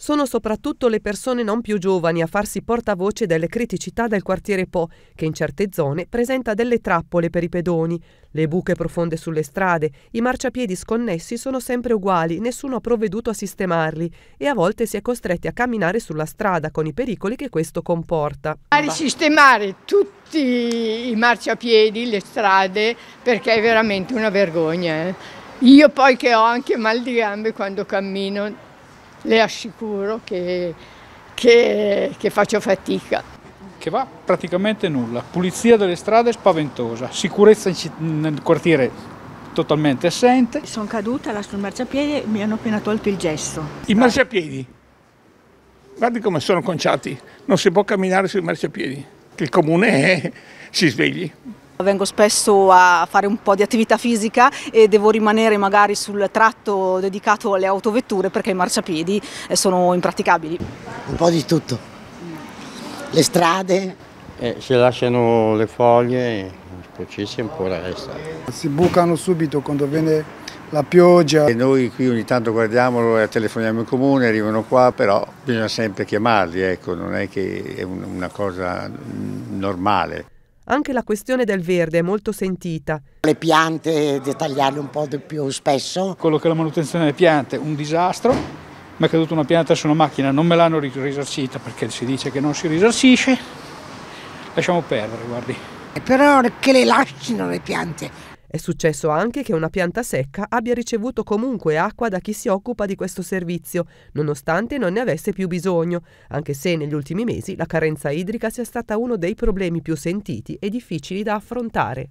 Sono soprattutto le persone non più giovani a farsi portavoce delle criticità del quartiere Po, che in certe zone presenta delle trappole per i pedoni. Le buche profonde sulle strade, i marciapiedi sconnessi sono sempre uguali, nessuno ha provveduto a sistemarli e a volte si è costretti a camminare sulla strada con i pericoli che questo comporta. A risistemare tutti i marciapiedi, le strade, perché è veramente una vergogna. Eh? Io poi che ho anche mal di gambe quando cammino, le assicuro che, che, che faccio fatica che va praticamente nulla. Pulizia delle strade spaventosa, sicurezza nel quartiere totalmente assente. Sono caduta là sul marciapiede e mi hanno appena tolto il gesso. I marciapiedi? Guardi come sono conciati, non si può camminare sui marciapiedi. Che Il comune è... si svegli. Vengo spesso a fare un po' di attività fisica e devo rimanere magari sul tratto dedicato alle autovetture perché i marciapiedi eh, sono impraticabili. Un po' di tutto, le strade. Eh, si lasciano le foglie, sporcirsi un po' resta. Si bucano subito quando viene la pioggia. E noi qui ogni tanto guardiamolo e telefoniamo in comune, arrivano qua, però bisogna sempre chiamarli, ecco, non è che è una cosa normale. Anche la questione del verde è molto sentita. Le piante dettagliarle un po' di più spesso. Quello che è la manutenzione delle piante, un disastro. Mi è caduta una pianta su una macchina, non me l'hanno risarcita perché si dice che non si risarcisce. Lasciamo perdere, guardi. Però che le lasciano le piante, è successo anche che una pianta secca abbia ricevuto comunque acqua da chi si occupa di questo servizio, nonostante non ne avesse più bisogno, anche se negli ultimi mesi la carenza idrica sia stata uno dei problemi più sentiti e difficili da affrontare.